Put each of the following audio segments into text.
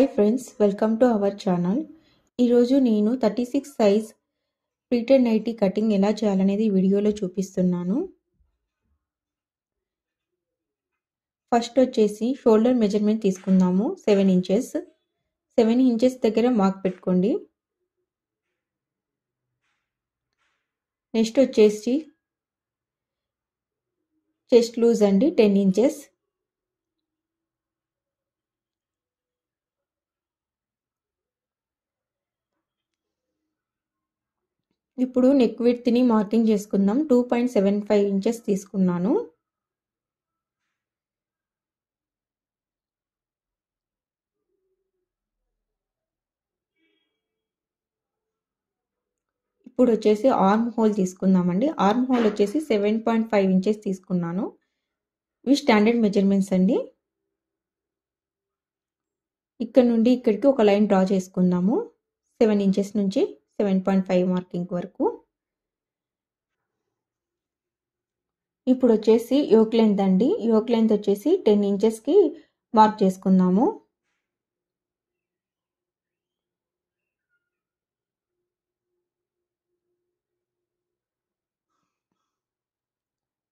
hi friends welcome to our channel ఈరోజు నేను thirty six size pleated nightie cutting ఎలా చేయాలనేది వీడియోలో చూపిస్తున్నాను ఫస్ట్ వచ్చేసి షోల్డర్ మెజర్మెంట్ తీసుకుందాము సెవెన్ ఇంచెస్ సెవెన్ ఇంచెస్ దగ్గర మార్క్ పెట్టుకోండి నెక్స్ట్ వచ్చేసి చెస్ట్ లూజ్ అండి టెన్ ఇంచెస్ ఇప్పుడు నెక్ విడ్త్ని మార్కింగ్ చేసుకుందాం two point seven five inches తీసుకున్నాను ఇప్పుడు వచ్చేసి ఆర్మ్ హోల్ తీసుకుందామండి ఆర్మ్ హోల్ వచ్చేసి సెవెన్ పాయింట్ ఫైవ్ ఇంచెస్ తీసుకున్నాను ఇవి స్టాండర్డ్ మెజర్మెంట్స్ అండి ఇక్కడ నుండి ఇక్కడికి ఒక లైన్ డ్రా చేసుకుందాము సెవెన్ ఇంచెస్ నుంచి సెవెన్ పాయింట్ ఫైవ్ మార్కింగ్ వరకు ఇప్పుడు వచ్చేసి యోక్ లెంత్ అండి యోక్ లెంత్ వచ్చేసి టెన్ ఇంచెస్కి మార్క్ చేసుకుందాము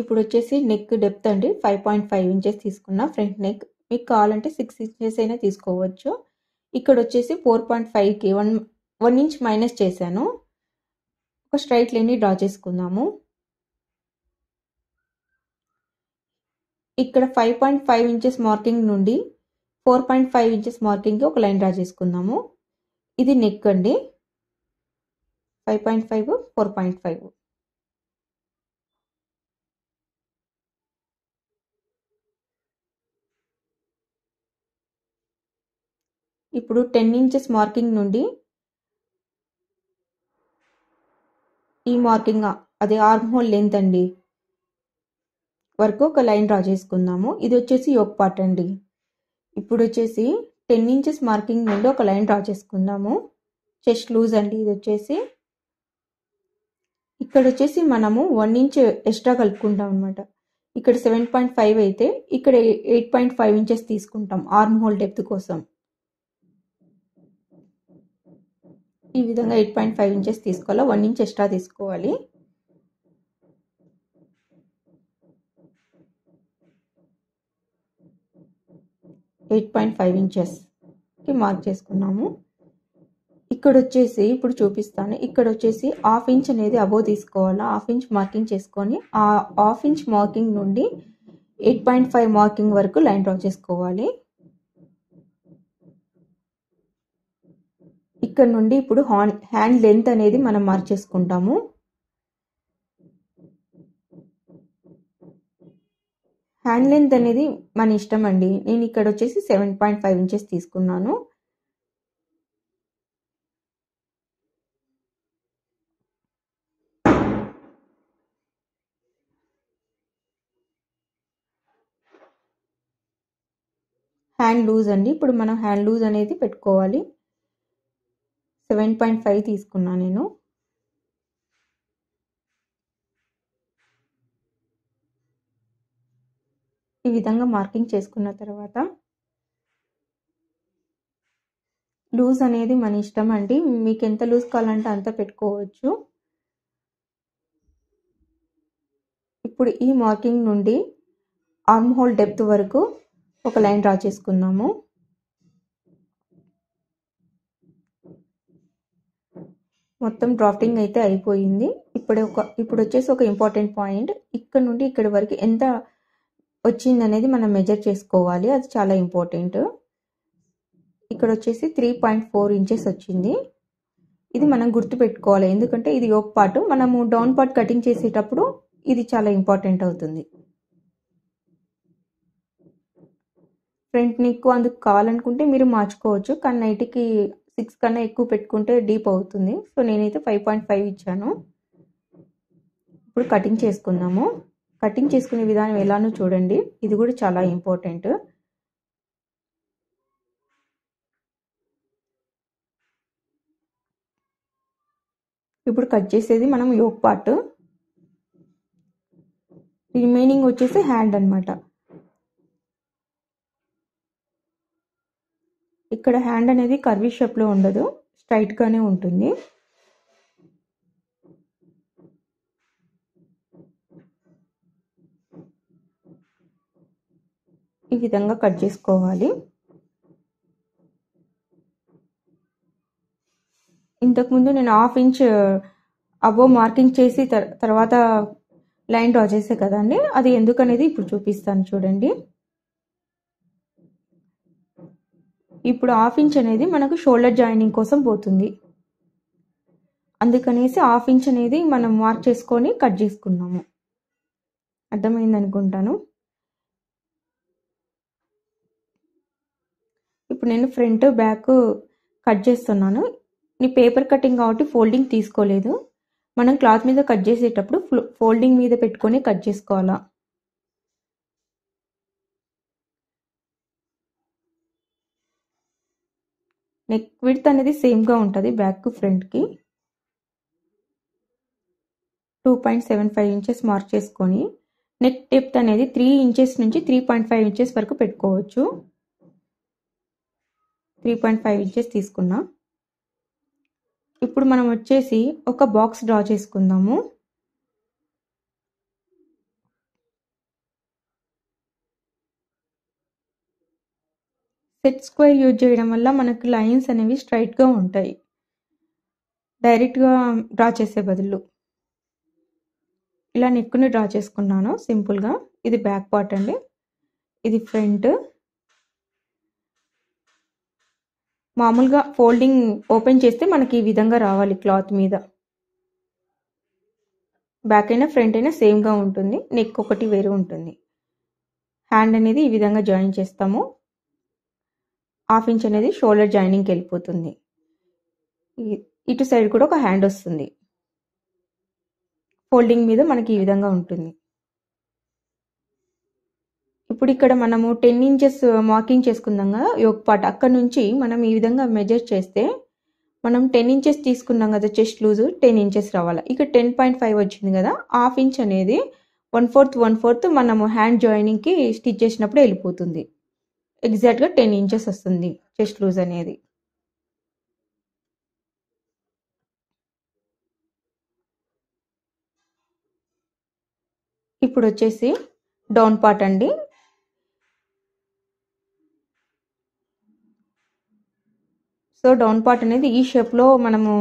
ఇప్పుడు వచ్చేసి నెక్ డెప్త్ అండి ఫైవ్ పాయింట్ ఫైవ్ ఇంచెస్ తీసుకున్న ఫ్రంట్ నెక్ మీకు కావాలంటే సిక్స్ ఇంచెస్ అయినా తీసుకోవచ్చు ఇక్కడ వచ్చేసి ఫోర్ పాయింట్ ఫైవ్కి వన్ వన్ ఇంచ్ మైనస్ చేశాను ఒక స్ట్రైట్ లైన్ని డ్రా చేసుకుందాము ఇక్కడ five point five inches marking నుండి ఫోర్ పాయింట్ ఫైవ్ ఇంచెస్ మార్కింగ్కి ఒక లైన్ డ్రా చేసుకుందాము ఇది నెక్ అండి five point five four point five ఇప్పుడు టెన్ ఇంచెస్ మార్కింగ్ నుండి ఈ మార్కింగ్ అది ఆర్మ్ హోల్ లెంత్ అండి వరకు ఒక లైన్ డ్రా చేసుకుందాము ఇది వచ్చేసి యోక్ పార్ట్ అండి ఇప్పుడు వచ్చేసి టెన్ ఇంచెస్ మార్కింగ్ నుండి ఒక లైన్ డ్రా చేసుకుందాము చెస్ట్ లూజ్ అండి ఇది వచ్చేసి ఇక్కడ వచ్చేసి మనము వన్ ఇంచ్ ఎక్స్ట్రా కలుపుకుంటాం అనమాట ఇక్కడ సెవెన్ పాయింట్ ఫైవ్ అయితే ఇక్కడ ఎయిట్ పాయింట్ ఫైవ్ ఇంచెస్ తీసుకుంటాం ఆర్మ్ హోల్ డెప్త్ కోసం ఈ విధంగా ఎయిట్ పాయింట్ ఫైవ్ ఇంచెస్ తీసుకోవాలి వన్ ఇంచ్ ఎక్స్ట్రా తీసుకోవాలి ఎయిట్ పాయింట్ ఫైవ్ ఇంచెస్కి మార్క్ చేసుకున్నాము ఇక్కడ వచ్చేసి ఇప్పుడు చూపిస్తాను ఇక్కడ వచ్చేసి హాఫ్ ఇంచ్ అనేది అబో తీసుకోవాలా హాఫ్ ఇంచ్ మార్కింగ్ చేసుకొని ఆ హాఫ్ ఇంచ్ మార్కింగ్ నుండి ఎయిట్ పాయింట్ ఫైవ్ మార్కింగ్ వరకు లైన్ డ్రా చేసుకోవాలి ఇక్కడ నుండి ఇప్పుడు హ్యాండ్ హ్యాండ్ లెంత్ అనేది మనం మార్చేసుకుంటాము హ్యాండ్ లెంత్ అనేది మన ఇష్టం అండి నేను ఇక్కడ వచ్చేసి సెవెన్ పాయింట్ ఫైవ్ ఇంచెస్ తీసుకున్నాను హ్యాండ్ లూజ్ అండి ఇప్పుడు మనం హ్యాండ్ లూజ్ అనేది పెట్టుకోవాలి సెవెన్ పాయింట్ ఫైవ్ తీసుకున్నా నేను ఈ విధంగా మార్కింగ్ చేసుకున్న తర్వాత లూజ్ అనేది మన ఇష్టం అండి మీకు ఎంత లూజ్ కావాలంటే అంత పెట్టుకోవచ్చు ఇప్పుడు ఈ మార్కింగ్ నుండి ఆర్మ్ హోల్ డెప్త్ వరకు ఒక లైన్ డ్రా చేసుకుందాము మొత్తం డ్రాఫ్టింగ్ అయితే అయిపోయింది ఇప్పుడు ఒక ఇప్పుడు వచ్చేసి ఒక ఇంపార్టెంట్ పాయింట్ ఇక్కడ నుండి ఇక్కడ వరకు ఎంత వచ్చింది అనేది మనం మెజర్ చేసుకోవాలి అది చాలా ఇంపార్టెంట్ ఇక్కడ వచ్చేసి త్రీ పాయింట్ ఫోర్ ఇంచెస్ వచ్చింది ఇది మనం గుర్తుపెట్టుకోవాలి ఎందుకంటే ఇది ఒక పార్ట్ మనము డౌన్ పార్ట్ కటింగ్ చేసేటప్పుడు ఇది చాలా ఇంపార్టెంట్ అవుతుంది ఫ్రంట్ ఎక్కువ అందుకు కావాలనుకుంటే మీరు మార్చుకోవచ్చు కానీ నైట్కి సిక్స్ కన్నా ఎక్కువ పెట్టుకుంటే డీప్ అవుతుంది సో నేనైతే ఫైవ్ పాయింట్ ఫైవ్ ఇచ్చాను ఇప్పుడు కటింగ్ చేసుకుందాము కటింగ్ చేసుకునే విధానం ఎలానో చూడండి ఇది కూడా చాలా ఇంపార్టెంట్ ఇప్పుడు కట్ చేసేది మనం యోక్ పార్ట్ రిమైనింగ్ వచ్చేసి హ్యాండ్ అనమాట ఇక్కడ హ్యాండ్ అనేది కర్వీ షేప్లో ఉండదు స్ట్రైట్గానే ఉంటుంది ఈ విధంగా కట్ చేసుకోవాలి ఇంతకుముందు నేను హాఫ్ ఇంచ్ అబో మార్కింగ్ చేసి తర్వాత లైన్ డ్రా చేసే కదండి అది ఎందుకనేది ఇప్పుడు చూపిస్తాను చూడండి ఇప్పుడు హాఫ్ ఇంచ్ అనేది మనకు షోల్డర్ జాయినింగ్ కోసం పోతుంది అందుకనేసి హాఫ్ ఇంచ్ అనేది మనం మార్క్ చేసుకొని కట్ చేసుకున్నాము అర్థమైంది అనుకుంటాను ఇప్పుడు నేను ఫ్రంట్ బ్యాక్ కట్ చేస్తున్నాను నీ పేపర్ కటింగ్ కాబట్టి ఫోల్డింగ్ తీసుకోలేదు మనం క్లాత్ మీద కట్ చేసేటప్పుడు ఫోల్డింగ్ మీద పెట్టుకొని కట్ చేసుకోవాలా నెక్ విడ్త్ అనేది సేమ్గా ఉంటుంది బ్యాక్ ఫ్రంట్కి two point seven five inches mark చేసుకొని నెక్ డెప్త్ అనేది త్రీ ఇంచెస్ నుంచి త్రీ పాయింట్ ఫైవ్ ఇంచెస్ వరకు పెట్టుకోవచ్చు త్రీ పాయింట్ ఫైవ్ ఇంచెస్ తీసుకున్నా ఇప్పుడు మనం వచ్చేసి ఒక బాక్స్ డ్రా చేసుకుందాము సెట్ స్క్వేర్ యూజ్ చేయడం వల్ల మనకు లైన్స్ అనేవి స్ట్రైట్గా ఉంటాయి డైరెక్ట్గా డ్రా చేసే బదులు ఇలా నెక్కుని డ్రా చేసుకున్నాను సింపుల్గా ఇది బ్యాక్ పార్ట్ అండి ఇది ఫ్రంట్ మామూలుగా ఫోల్డింగ్ ఓపెన్ చేస్తే మనకి ఈ విధంగా రావాలి క్లాత్ మీద బ్యాక్ అయినా ఫ్రంట్ అయినా సేమ్గా ఉంటుంది నెక్ ఒకటి వేరు ఉంటుంది హ్యాండ్ అనేది ఈ విధంగా జాయిన్ చేస్తాము హాఫ్ ఇంచ్ అనేది షోల్డర్ జాయినింగ్కి వెళ్ళిపోతుంది ఇటు సైడ్ కూడా ఒక హ్యాండ్ వస్తుంది ఫోల్డింగ్ మీద మనకి ఈ విధంగా ఉంటుంది ఇప్పుడు ఇక్కడ మనము టెన్ ఇంచెస్ మార్కింగ్ చేసుకుందాం కదా యోగ్ పార్ట్ అక్కడ నుంచి మనం ఈ విధంగా మెజర్ చేస్తే మనం టెన్ ఇంచెస్ తీసుకున్నాం కదా చెస్ట్ లూజ్ టెన్ ఇంచెస్ రావాలి ఇక టెన్ పాయింట్ ఫైవ్ వచ్చింది కదా హాఫ్ ఇంచ్ అనేది వన్ ఫోర్త్ వన్ ఫోర్త్ మనము హ్యాండ్ జాయినింగ్కి స్టిచ్ చేసినప్పుడు వెళ్ళిపోతుంది ఎగ్జాక్ట్గా టెన్ ఇంచెస్ వస్తుంది చెస్ట్ లూజ్ అనేది ఇప్పుడు వచ్చేసి డౌన్ పార్ట్ అండి సో డౌన్ పార్ట్ అనేది ఈ షేప్లో మనము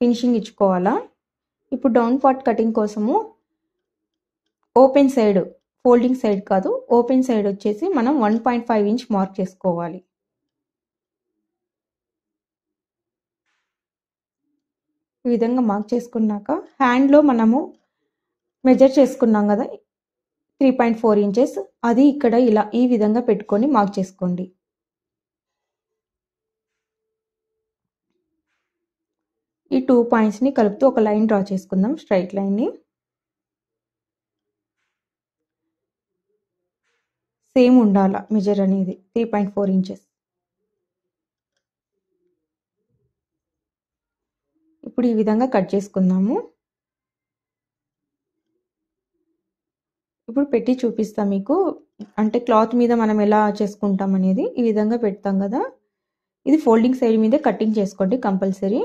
ఫినిషింగ్ ఇచ్చుకోవాలా ఇప్పుడు డౌన్ పార్ట్ కటింగ్ కోసము ఓపెన్ సైడ్ ఫోల్డింగ్ సైడ్ కాదు ఓపెన్ సైడ్ వచ్చేసి మనం one point five inch mark చేసుకోవాలి ఈ విధంగా మార్క్ చేసుకున్నాక హ్యాండ్లో మనము మెజర్ చేసుకున్నాం కదా త్రీ పాయింట్ ఫోర్ ఇంచెస్ అది ఇక్కడ ఇలా ఈ విధంగా పెట్టుకొని మార్క్ చేసుకోండి ఈ టూ పాయింట్స్ని కలుపుతూ ఒక లైన్ డ్రా చేసుకుందాం స్ట్రైట్ లైన్ని సేమ్ ఉండాల మెజర్ అనేది త్రీ పాయింట్ ఫోర్ ఇంచెస్ ఇప్పుడు ఈ విధంగా కట్ చేసుకుందాము ఇప్పుడు పెట్టి చూపిస్తా మీకు అంటే క్లాత్ మీద మనం ఎలా చేసుకుంటాం అనేది ఈ విధంగా పెడతాం కదా ఇది ఫోల్డింగ్ సైడ్ మీదే కటింగ్ చేసుకోండి కంపల్సరీ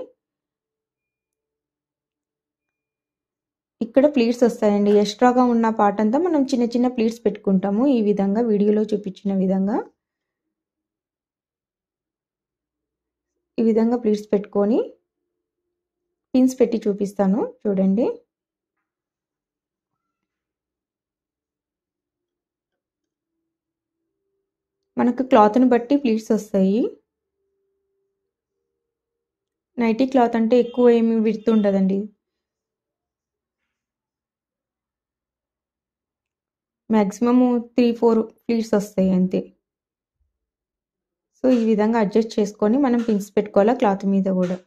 ఇక్కడ ప్లీట్స్ వస్తాయండి ఎక్స్ట్రాగా ఉన్న పార్ట్ అంతా మనం చిన్న చిన్న ప్లీట్స్ పెట్టుకుంటాము ఈ విధంగా వీడియోలో చూపించిన విధంగా ఈ విధంగా ప్లీట్స్ పెట్టుకొని పిన్స్ పెట్టి చూపిస్తాను చూడండి మనకు క్లాత్ని బట్టి ప్లీట్స్ వస్తాయి నైటీ క్లాత్ అంటే ఎక్కువ ఏమి విడుతుండదండి మ్యాక్సిమము త్రీ ఫోర్ ప్లీట్స్ వస్తాయి అంతే సో ఈ విధంగా అడ్జస్ట్ చేసుకొని మనం పిన్స్ పెట్టుకోవాలి క్లాత్ మీద కూడా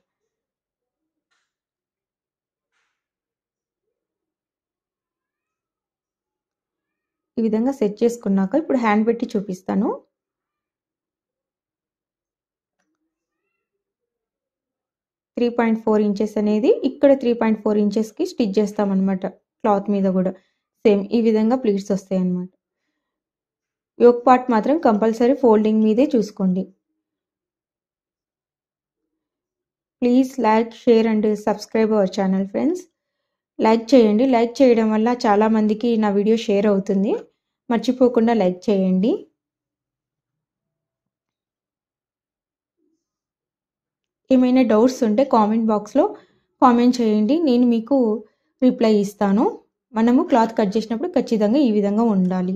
ఈ విధంగా సెట్ చేసుకున్నాక ఇప్పుడు హ్యాండ్ పెట్టి చూపిస్తాను త్రీ పాయింట్ ఫోర్ ఇంచెస్ అనేది ఇక్కడ త్రీ పాయింట్ ఫోర్ ఇంచెస్కి స్టిచ్ చేస్తామన్నమాట క్లాత్ మీద కూడా సేమ్ ఈ విధంగా ప్లీట్స్ వస్తాయి అన్నమాట యోక్ పార్ట్ మాత్రం కంపల్సరీ ఫోల్డింగ్ మీదే చూసుకోండి please like share and subscribe our channel friends like చేయండి లైక్ చేయడం వల్ల చాలామందికి నా వీడియో షేర్ అవుతుంది మర్చిపోకుండా లైక్ చేయండి ఏమైనా డౌట్స్ ఉంటే కామెంట్ బాక్స్లో కామెంట్ చేయండి నేను మీకు రిప్లై ఇస్తాను మనము క్లాత్ కట్ చేసినప్పుడు ఖచ్చితంగా ఈ విధంగా ఉండాలి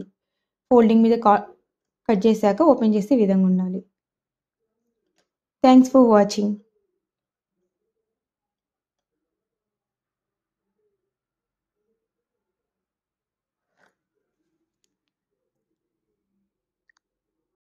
ఫోల్డింగ్ మీద కట్ చేశాక ఓపెన్ చేసే విధంగా ఉండాలి థ్యాంక్స్ ఫర్ వాచింగ్